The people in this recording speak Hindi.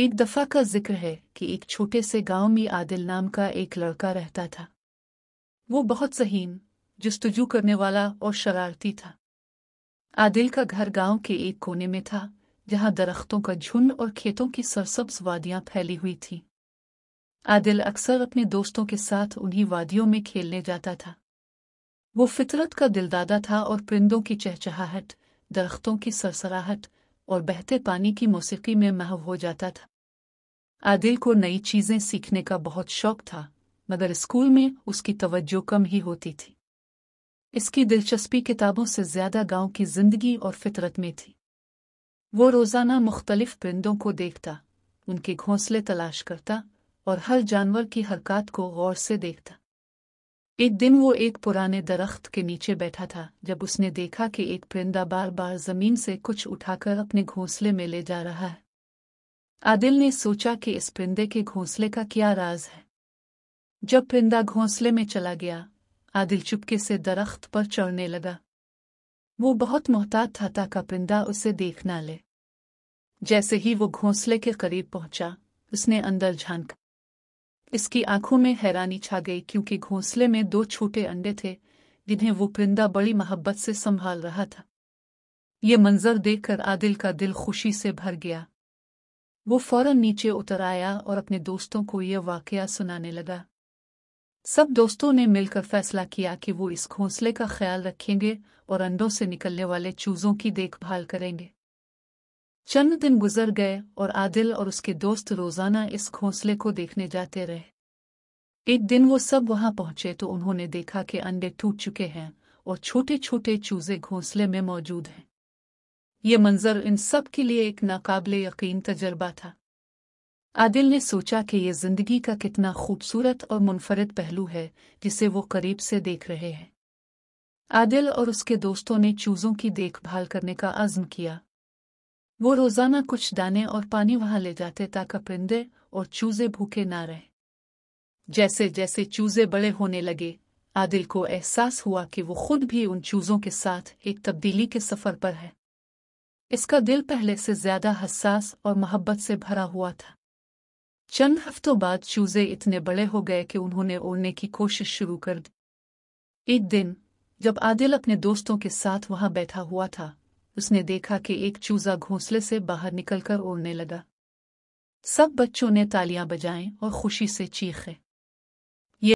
एक दफ़ा का जिक्र है कि एक छोटे से गांव में आदिल नाम का एक लड़का रहता था वो बहुत सहीन जस्तजू करने वाला और शरारती था आदिल का घर गांव के एक कोने में था जहां दरख्तों का झुंड और खेतों की सरसब्स वादियां फैली हुई थीं। आदिल अक्सर अपने दोस्तों के साथ उन्हीं वादियों में खेलने जाता था वो फितरत का दिलदादा था और परिंदों की चहचहाहट दरख्तों की सरसराहट और बहते पानी की मौसीकी में महव हो जाता था आदिल को नई चीज़ें सीखने का बहुत शौक था मगर स्कूल में उसकी तवज्जो कम ही होती थी इसकी दिलचस्पी किताबों से ज़्यादा गांव की ज़िंदगी और फितरत में थी वो रोज़ाना मुख्तलिफ परिंदों को देखता उनके घोंसले तलाश करता और हर जानवर की हरकत को गौर से देखता एक दिन वो एक पुराने दरख्त के नीचे बैठा था जब उसने देखा कि एक परिंदा बार बार ज़मीन से कुछ उठाकर अपने घोंसले में ले जा रहा है आदिल ने सोचा कि इस परिंदे के घोंसले का क्या राज है जब परिंदा घोंसले में चला गया आदिल चुपके से दरख्त पर चढ़ने लगा वो बहुत मोहतात था ताका परिंदा उसे देख ना ले जैसे ही वो घोंसले के करीब पहुंचा उसने अंदर झांक इसकी आंखों में हैरानी छा गई क्योंकि घोंसले में दो छोटे अंडे थे जिन्हें वो परिंदा बड़ी मोहब्बत से संभाल रहा था ये मंजर देखकर आदिल का दिल खुशी से भर गया वो फौरन नीचे उतर आया और अपने दोस्तों को यह वाकया सुनाने लगा सब दोस्तों ने मिलकर फैसला किया कि वो इस घोंसले का ख्याल रखेंगे और अंडों से निकलने वाले चूजों की देखभाल करेंगे चंद दिन गुजर गए और आदिल और उसके दोस्त रोजाना इस घोंसले को देखने जाते रहे एक दिन वो सब वहां पहुंचे तो उन्होंने देखा कि अंडे टूट चुके हैं और छोटे छोटे चूजे घोंसले में मौजूद हैं ये मंजर इन सब के लिए एक नाकाबले यकीन तजर्बा था आदिल ने सोचा कि यह जिंदगी का कितना खूबसूरत और मुनफरद पहलू है जिसे वो करीब से देख रहे हैं आदिल और उसके दोस्तों ने चूजों की देखभाल करने का आज़म किया वो रोजाना कुछ दाने और पानी वहां ले जाते ताकि परिंदे और चूजे भूखे ना रहें जैसे जैसे चूजे बड़े होने लगे आदिल को एहसास हुआ कि वो खुद भी उन चूजों के साथ एक तब्दीली के सफर पर है इसका दिल पहले से ज्यादा हसास और मोहब्बत से भरा हुआ था चंद हफ्तों बाद चूजे इतने बड़े हो गए कि उन्होंने उड़ने की कोशिश शुरू कर दी एक दिन जब आदिल अपने दोस्तों के साथ वहां बैठा हुआ था उसने देखा कि एक चूजा घोंसले से बाहर निकलकर उड़ने लगा सब बच्चों ने तालियां बजाएं और खुशी से चीखे